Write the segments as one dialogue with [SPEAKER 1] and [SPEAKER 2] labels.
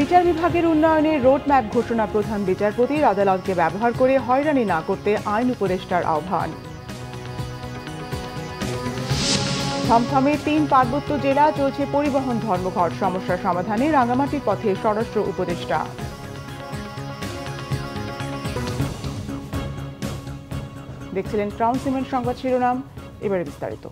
[SPEAKER 1] বিচার বিভাগের উন্নয়নে রোডম্যাপ ঘোষণা প্রধান বিচারপতির আদালতকে ব্যবহার করে হয়রানি না করতে আইন উপদেষ্টার আহ্বান থমথমে তিন পার্বত্য জেলা চলছে পরিবহন ধর্মঘট সমস্যা সমাধানে রাঙামাটির পথে স্বরাষ্ট্র উপদেষ্টা দেখছিলেন ক্রাউন সিমেন্ট সংবাদ শিরোনাম এবারে বিস্তারিত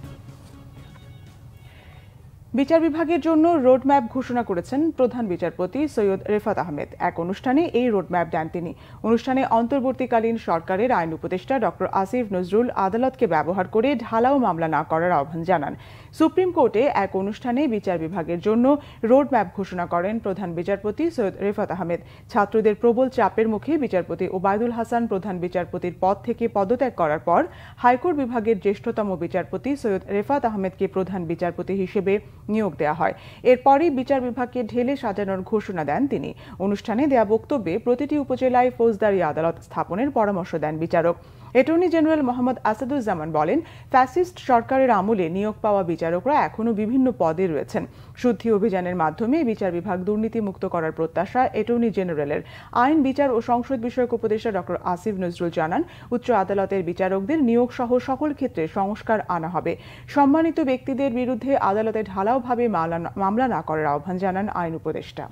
[SPEAKER 1] বিচার বিভাগের জন্য রোডম্যাপ ঘোষণা করেছেন প্রধান বিচারপতি সৈয়দ রেফাত আহমেদ এক অনুষ্ঠানে এই রোডম্যাপ দেন তিনি অনুষ্ঠানে অন্তর্বর্তীকালীন সরকারের আইন উপদেষ্টা ডক্টর আসিফ নজরুল আদালতকে ব্যবহার করে ঢালাও মামলা না করার আহ্বান জানান সুপ্রিম কোর্টে এক অনুষ্ঠানে বিচার বিভাগের জন্য রোডম্যাপ ঘোষণা করেন প্রধান বিচারপতি সৈয়দ রেফাত আহমেদ ছাত্রদের প্রবল চাপের মুখে বিচারপতি ওবায়দুল হাসান প্রধান বিচারপতির পদ থেকে পদত্যাগ করার পর হাইকোর্ট বিভাগের জ্যেষ্ঠতম বিচারপতি সৈয়দ রেফাত আহমেদকে প্রধান বিচারপতি হিসেবে নিয়োগ দেয়া হয় এরপরই বিচার বিভাগকে ঢেলে সাজানোর ঘোষণা দেন তিনি অনুষ্ঠানে দেয়া বক্তব্যে প্রতিটি উপজেলায় ফৌজদারি আদালত স্থাপনের পরামর্শ দেন বিচারক অ্যাটর্নি জেনারেল মোহাম্মদ আসাদুজ্জামান বলেন ফ্যাসিস্ট সরকারের আমলে নিয়োগ পাওয়া বিচারকরা এখনও বিভিন্ন পদে রয়েছেন শুদ্ধি অভিযানের মাধ্যমে বিচার বিভাগ দুর্নীতিমুক্ত করার প্রত্যাশা অ্যাটর্নি জেনারেলের আইন বিচার ও সংসদ বিষয়ক উপদেষ্টা ডক্টর আসিফ নজরুল জানান উচ্চ আদালতের বিচারকদের নিয়োগ সহ সকল ক্ষেত্রে সংস্কার আনা হবে সম্মানিত ব্যক্তিদের বিরুদ্ধে আদালতে ঢালাওভাবে মামলা না করার আহ্বান জানান আইন উপদেষ্টা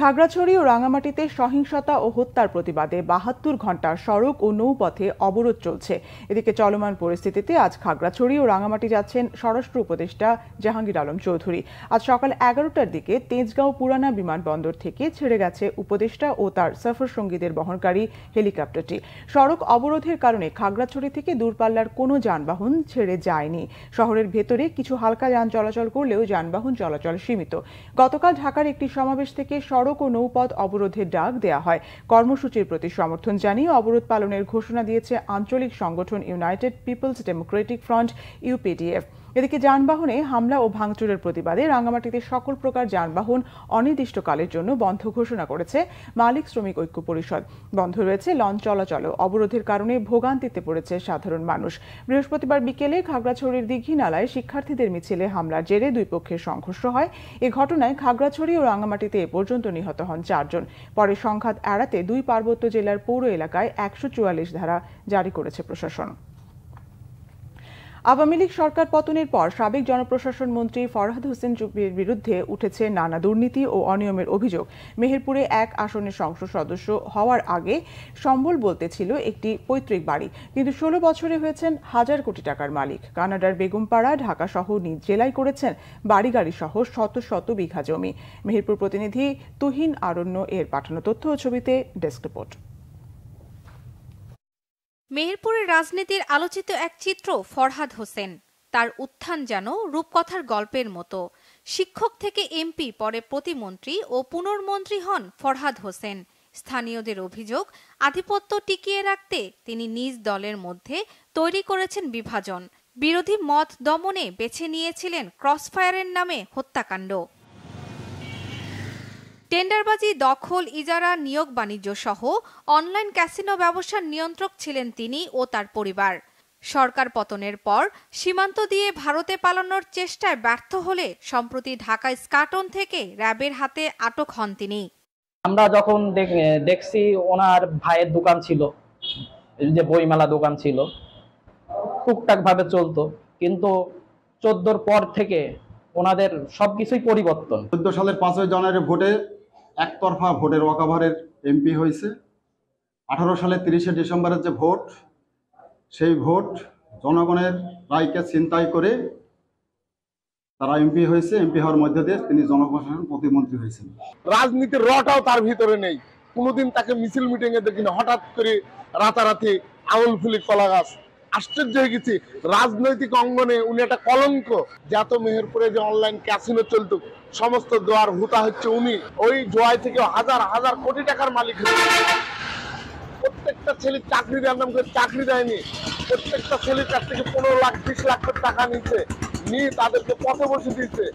[SPEAKER 1] খাগড়াছড়ি ও রাঙামাটিতে সহিংসতা ও হত্যার প্রতিবাদে বাহাত্তর ঘণ্টার সড়ক ও নৌপথে অবরোধ চলছে এদিকে চলমান পরিস্থিতিতে আজ খাগড়াছড়ি ও রাঙামাটি যাচ্ছেন স্বরাষ্ট্র উপদেষ্টা জাহাঙ্গীর আলম চৌধুরী আজ সকাল এগারোটার দিকে তেজগাঁও পুরানা বিমানবন্দর থেকে ছেড়ে গেছে উপদেষ্টা ও তার সফর সঙ্গীদের বহনকারী হেলিকপ্টারটি সড়ক অবরোধের কারণে খাগড়াছড়ি থেকে দূরপাল্লার কোনো যানবাহন ছেড়ে যায়নি শহরের ভেতরে কিছু হালকা যান চলাচল করলেও যানবাহন চলাচল সীমিত গতকাল ঢাকার একটি সমাবেশ থেকে সড়ক সড়ক ও নৌপথ অবরোধের ডাক দেয়া হয় কর্মসূচির প্রতি সমর্থন জানিয়ে অবরোধ পালনের ঘোষণা দিয়েছে আঞ্চলিক সংগঠন United People's Democratic Front UPDF এদিকে যানবাহনে হামলা ও ভাঙচুরের প্রতিবাদে রাঙ্গামাটিতে সকল প্রকার যানবাহন অনির্দিষ্টকালের জন্য বন্ধ ঘোষণা করেছে মালিক শ্রমিক ঐক্য পরিষদ বন্ধ রয়েছে লঞ্চ চলাচলও অবরোধের কারণে ভোগান্তিতে পড়েছে সাধারণ মানুষ বৃহস্পতিবার বিকেলে খাগড়াছড়ির দীঘিনালায় শিক্ষার্থীদের মিছিলে হামলার জেরে দুই পক্ষের সংঘর্ষ হয় এ ঘটনায় খাগড়াছড়ি ও রাঙ্গামাটিতে এ পর্যন্ত নিহত হন চারজন পরে সংঘাত এড়াতে দুই পার্বত্য জেলার পৌর এলাকায় একশো ধারা জারি করেছে প্রশাসন আওয়ামী লীগ সরকার পতনের পর সাবেক জনপ্রশাসন মন্ত্রী ফরহাদ হোসেন জুবির বিরুদ্ধে উঠেছে নানা দুর্নীতি ও অনিয়মের অভিযোগ মেহেরপুরে এক আসনের সংসদ সদস্য হওয়ার আগে সম্বল বলতে ছিল একটি পৈতৃক বাড়ি কিন্তু ষোলো বছরে হয়েছেন হাজার কোটি টাকার মালিক কানাডার বেগমপাড়া ঢাকা সহ নিজ জেলায় করেছেন বাড়ি গাড়ি সহ শত শত বিঘা জমি মেহেরপুর প্রতিনিধি তুহিন আরণ্য এর পাঠানো তথ্য ও ছবিতে ডেস্ক রিপোর্ট
[SPEAKER 2] মেহেরপুরের রাজনীতির আলোচিত এক চিত্র ফরহাদ হোসেন তার উত্থান যেন রূপকথার গল্পের মতো শিক্ষক থেকে এমপি পরে প্রতিমন্ত্রী ও পুনর্মন্ত্রী হন ফরহাদ হোসেন স্থানীয়দের অভিযোগ আধিপত্য টিকিয়ে রাখতে তিনি নিজ দলের মধ্যে তৈরি করেছেন বিভাজন বিরোধী মত দমনে বেছে নিয়েছিলেন ক্রসফায়ারের নামে হত্যাকাণ্ড টেন্ডারবাজি দখল ইজারা নিয়োগ বাণিজ্য সহ অনলাইন ক্যাসিনো ব্যবসার নিয়ন্ত্রক ছিলেন তিনি ও তার পরিবার সরকার পতনের পর সীমান্ত দিয়ে ভারতে পালানোর চেষ্টায় ব্যর্থ হলে সম্প্রতি ঢাকা স্কাটন থেকে র্যাবের হাতে আটক হন তিনি আমরা যখন দেখছি ওনার ভাইয়ের দোকান ছিল যে বইমেলা দোকান ছিল টুকটাক ভাবে চলতো কিন্তু চোদ্দোর পর থেকে ওনাদের সবকিছুই পরিবর্তন চোদ্দ সালের পাঁচই জানুয়ারি ভোটে একতরফা ভোটের ওয়াকাভারের এমপি হয়েছে আঠারো সালে তিরিশে ডিসেম্বরের যে ভোট সেই ভোট জনগণের রায়কে চিন্তাই করে তারা এমপি হয়েছে এমপি হওয়ার মধ্যে দিয়ে
[SPEAKER 1] তিনি জনপ্রশাসন প্রতিমন্ত্রী হয়েছেন
[SPEAKER 2] রাজনীতির রটাও তার ভিতরে নেই কোনোদিন তাকে মিছিল মিটিংয়ে দেখিনি হঠাৎ করে রাতারাতি আউল ফুলি কলা গাছ আশ্চর্য হয়ে গেছি রাজনৈতিক অঙ্গনে উনি একটা কলঙ্ক যাত মেহেরপুরে যে অনলাইন ক্যাসিনো চলত সমস্ত জোয়ার হুতা হচ্ছে উনি ওই জোয়াই থেকে হাজার হাজার কোটি টাকার মালিক প্রত্যেকটা ছেলে চাকরি দেওয়ার নাম করে চাকরি দেয়নি প্রত্যেকটা ছেলে কাছ থেকে পনেরো লাখ বিশ লাখ টাকা নিচ্ছে নিয়ে তাদেরকে পথে বসে দিচ্ছে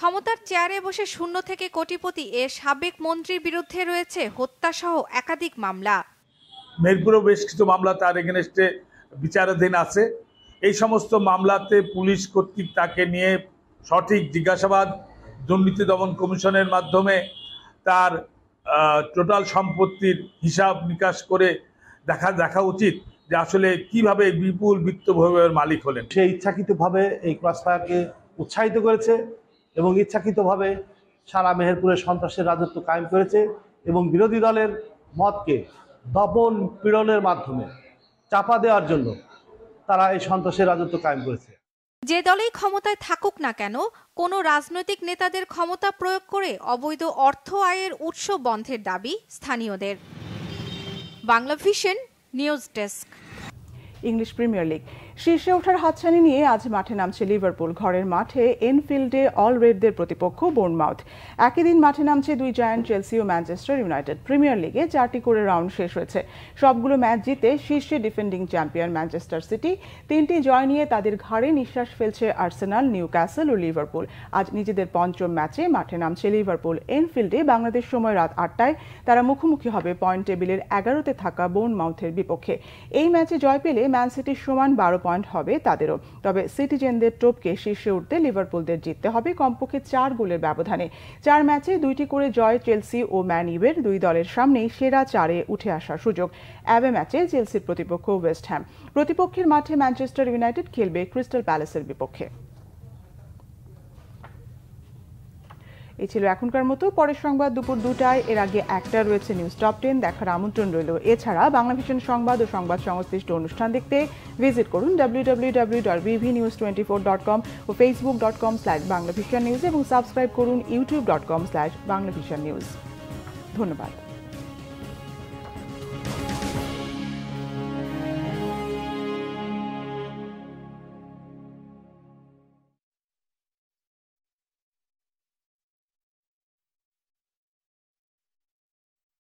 [SPEAKER 2] ক্ষমতার চেয়ারে বসে শূন্য থেকে কোটিপতি এ সাবেক মন্ত্রীর বিরুদ্ধে রয়েছে হত্যাসহ একাধিক
[SPEAKER 1] মামলা মেহেরপুরে বেশ কিছু মামলা তার এগেনস্টে বিচারাধীন আছে এই সমস্ত মামলাতে পুলিশ কর্তৃক তাকে নিয়ে সঠিক জিজ্ঞাসাবাদ দুর্নীতি দমন কমিশনের মাধ্যমে তার টোটাল সম্পত্তির হিসাব নিকাশ করে দেখা দেখা উচিত যে আসলে কিভাবে বিপুল বিত্তভৈবের
[SPEAKER 2] মালিক হলেন সে ইচ্ছাকৃতভাবে এই ক্রসফায়ারকে উৎসাহিত করেছে এবং ইচ্ছাকৃতভাবে সারা মেহেরপুরের সন্ত্রাসের রাজত্ব কায়েম করেছে এবং বিরোধী দলের মতকে দপন পীড়নের মাধ্যমে চাপা দেওয়ার জন্য তারা এই সন্ত্রাসের রাজত্ব কায়েম করেছে যে দলেই ক্ষমতায় থাকুক না কেন কোনো রাজনৈতিক নেতাদের ক্ষমতা প্রয়োগ করে অবৈধ অর্থ আয়ের উৎস বন্ধের দাবি স্থানীয়দের Bangla Vision News desk
[SPEAKER 1] English Premier League শীর্ষে ওঠার হাতছানি নিয়ে আজ মাঠে নামছে লিভারপুল ঘরের মাঠে এনফিল্ডে অল রেডদের প্রতিপক্ষ বোর্নমাউথ একই দিন মাঠে নামছে দুই জায়ান্ট চেলসি ও ম্যানচেস্টার ইউনাইটেড প্রিমিয়ার লিগে চারটি করে রাউন্ড শেষ হয়েছে সবগুলো ম্যাচ জিতে শীর্ষে ডিফেন্ডিং চ্যাম্পিয়ন ম্যানচেস্টার সিটি তিনটি জয় নিয়ে তাদের ঘাড়ে নিঃশ্বাস ফেলছে আর্সেনাল নিউ ক্যাসেল ও লিভারপুল আজ নিজেদের পঞ্চম ম্যাচে মাঠে নামছে লিভারপুল এনফিল্ডে বাংলাদেশ সময় রাত আটটায় তারা মুখোমুখি হবে পয়েন্ট টেবিলের এগারোতে থাকা বোর্নমাউথের বিপক্ষে এই ম্যাচে জয় পেলে ম্যান সিটির সমান বারো পয়েন্ট হবে তাদেরও তবে সিটিজেনদের টোপকে শীর্ষে উঠতে লিভারপুলদের জিততে হবে কমপক্ষে চার গোলের ব্যবধানে চার ম্যাচে দুইটি করে জয় চেলসি ও ম্যানিবের দুই দলের সামনেই সেরা চারে উঠে আসার সুযোগ অ্যাবে ম্যাচে চেলসির প্রতিপক্ষ ওয়েস্টহ্যাম প্রতিপক্ষের মাঠে ম্যানচেস্টার ইউনাইটেড খেলবে ক্রিস্টাল প্যালেসের বিপক্ষে এ ছিল এখনকার মতো পরের সংবাদ দুপুর দুটায় এর আগে একটা রয়েছে নিউজ টপ টেন দেখার আমন্ত্রণ রইল এছাড়া বাংলা ভিশন সংবাদ ও সংবাদ সংশ্লিষ্ট অনুষ্ঠান দেখতে ভিজিট করুন W dot BV news twenty four dot com ও Facebook dot com slash Bangla Vision News এবং সাবস্ক্রাইব করুন YouTube dot com slash Bangla Vision News ধন্যবাদ